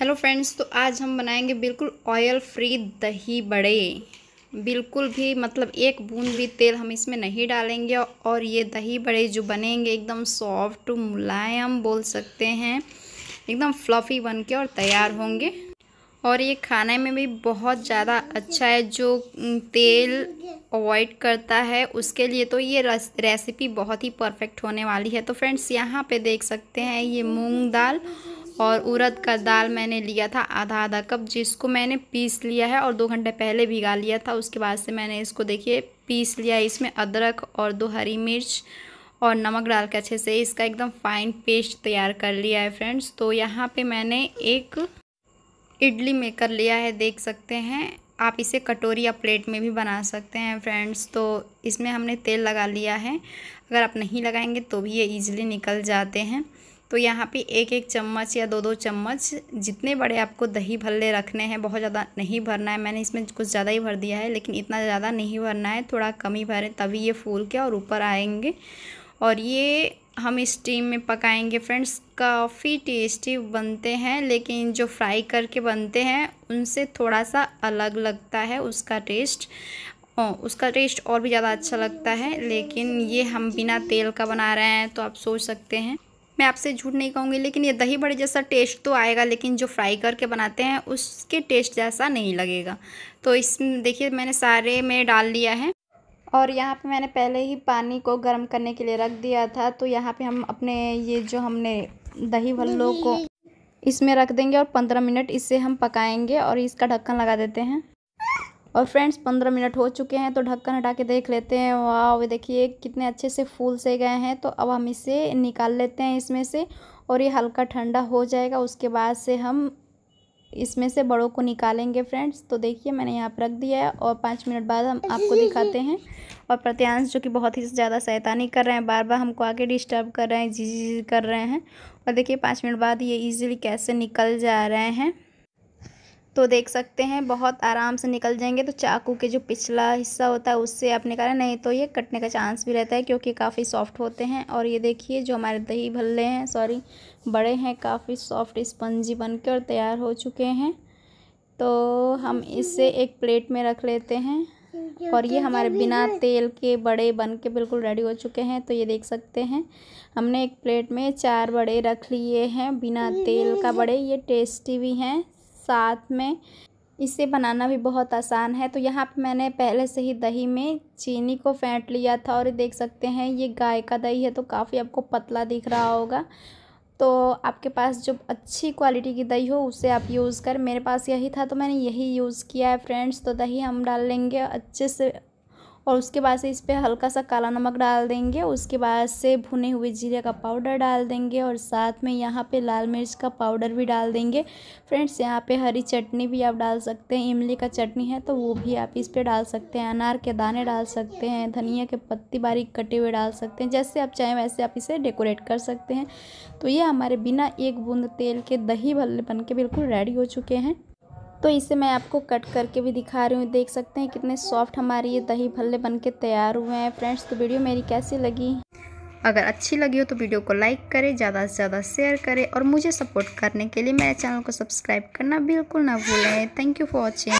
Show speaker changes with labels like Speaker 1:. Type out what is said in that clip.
Speaker 1: hello friends तो आज हम बनाएंगे बिल्कुल ऑयल फ्री दही बड़े बिल्कुल भी मतलब एक बूंद भी तेल हम इसमें नहीं डालेंगे और ये दही बड़े जो बनेंगे एकदम सॉफ्ट मुलायम बोल सकते हैं एकदम फ्लफ़ी बन के और तैयार होंगे और ये खाने में भी बहुत ज़्यादा अच्छा है जो तेल अवॉइड करता है उसके लिए तो ये रेसिपी बहुत ही परफेक्ट होने वाली है तो फ्रेंड्स यहाँ पे देख सकते हैं ये मूंग दाल और उड़द का दाल मैंने लिया था आधा आधा कप जिसको मैंने पीस लिया है और दो घंटे पहले भिगा लिया था उसके बाद से मैंने इसको देखिए पीस लिया इसमें अदरक और दो हरी मिर्च और नमक डाल के अच्छे से इसका एकदम फाइन पेस्ट तैयार कर लिया है फ्रेंड्स तो यहाँ पे मैंने एक इडली मेकर लिया है देख सकते हैं आप इसे कटोरी या प्लेट में भी बना सकते हैं फ्रेंड्स तो इसमें हमने तेल लगा लिया है अगर आप नहीं लगाएंगे तो भी ये ईजिली निकल जाते हैं तो यहाँ पे एक एक चम्मच या दो दो चम्मच जितने बड़े आपको दही भल्ले रखने हैं बहुत ज़्यादा नहीं भरना है मैंने इसमें कुछ ज़्यादा ही भर दिया है लेकिन इतना ज़्यादा नहीं भरना है थोड़ा कम ही भरें तभी ये फूल के और ऊपर आएंगे और ये हम स्टीम में पकाएंगे फ्रेंड्स काफ़ी टेस्टी बनते हैं लेकिन जो फ्राई करके बनते हैं उनसे थोड़ा सा अलग लगता है उसका टेस्ट उसका टेस्ट और भी ज़्यादा अच्छा लगता है लेकिन ये हम बिना तेल का बना रहे हैं तो आप सोच सकते हैं मैं आपसे झूठ नहीं कहूँगी लेकिन ये दही बड़े जैसा टेस्ट तो आएगा लेकिन जो फ्राई करके बनाते हैं उसके टेस्ट जैसा नहीं लगेगा तो इस देखिए मैंने सारे में डाल लिया है और यहाँ पे मैंने पहले ही पानी को गर्म करने के लिए रख दिया था तो यहाँ पे हम अपने ये जो हमने दही भल्लों को इसमें रख देंगे और पंद्रह मिनट इसे हम पकाएंगे और इसका ढक्कन लगा देते हैं और फ्रेंड्स पंद्रह मिनट हो चुके हैं तो ढक्कन हटा के देख लेते हैं वाह देखिए कितने अच्छे से फूल से गए हैं तो अब हम इसे निकाल लेते हैं इसमें से और ये हल्का ठंडा हो जाएगा उसके बाद से हम इसमें से बड़ों को निकालेंगे फ्रेंड्स तो देखिए मैंने यहाँ पर रख दिया है और पाँच मिनट बाद हम आपको दिखाते हैं और प्रत्यांश जो कि बहुत ही ज़्यादा सैतानी कर रहे हैं बार बार हमको आके डिस्टर्ब कर रहे हैं जी जी कर रहे हैं और देखिए पाँच मिनट बाद ये ईजिली कैसे निकल जा रहे हैं तो देख सकते हैं बहुत आराम से निकल जाएंगे तो चाकू के जो पिछला हिस्सा होता है उससे आप निकालें नहीं तो ये कटने का चांस भी रहता है क्योंकि काफ़ी सॉफ्ट होते हैं और ये देखिए जो हमारे दही भल्ले हैं सॉरी बड़े हैं काफ़ी सॉफ्ट स्पंजी के और तैयार हो चुके हैं तो हम इसे एक प्लेट में रख लेते हैं
Speaker 2: और ये हमारे बिना
Speaker 1: तेल के बड़े बन के बिल्कुल रेडी हो चुके हैं तो ये देख सकते हैं हमने एक प्लेट में चार बड़े रख लिए हैं बिना तेल का बड़े ये टेस्टी भी हैं साथ में इसे बनाना भी बहुत आसान है तो यहाँ पे मैंने पहले से ही दही में चीनी को फेंट लिया था और देख सकते हैं ये गाय का दही है तो काफ़ी आपको पतला दिख रहा होगा तो आपके पास जो अच्छी क्वालिटी की दही हो उसे आप यूज़ कर मेरे पास यही था तो मैंने यही यूज़ किया है फ्रेंड्स तो दही हम डाल लेंगे अच्छे से और उसके बाद से इस पर हल्का सा काला नमक डाल देंगे उसके बाद से भुने हुए जीरे का पाउडर डाल देंगे और साथ में यहाँ पे लाल मिर्च का पाउडर भी डाल देंगे फ्रेंड्स यहाँ पे हरी चटनी भी आप डाल सकते हैं इमली का चटनी है तो वो भी आप इस पर डाल सकते हैं अनार के दाने डाल सकते हैं धनिया के पत्ती बारीक कटे हुए डाल सकते हैं जैसे आप चाहें वैसे आप इसे डेकोरेट कर सकते हैं तो ये हमारे बिना एक बूंद तेल के दही भल्ले बन के बिल्कुल रेडी हो चुके हैं तो इसे मैं आपको कट करके भी दिखा रही हूँ देख सकते हैं कितने सॉफ्ट हमारे ये दही भल्ले बन के तैयार हुए हैं फ्रेंड्स तो वीडियो मेरी कैसी लगी अगर अच्छी लगी हो तो वीडियो को लाइक करें ज़्यादा से ज़्यादा शेयर करें और मुझे सपोर्ट करने के लिए मेरे चैनल को सब्सक्राइब करना बिल्कुल ना भूलें थैंक यू फॉर वॉचिंग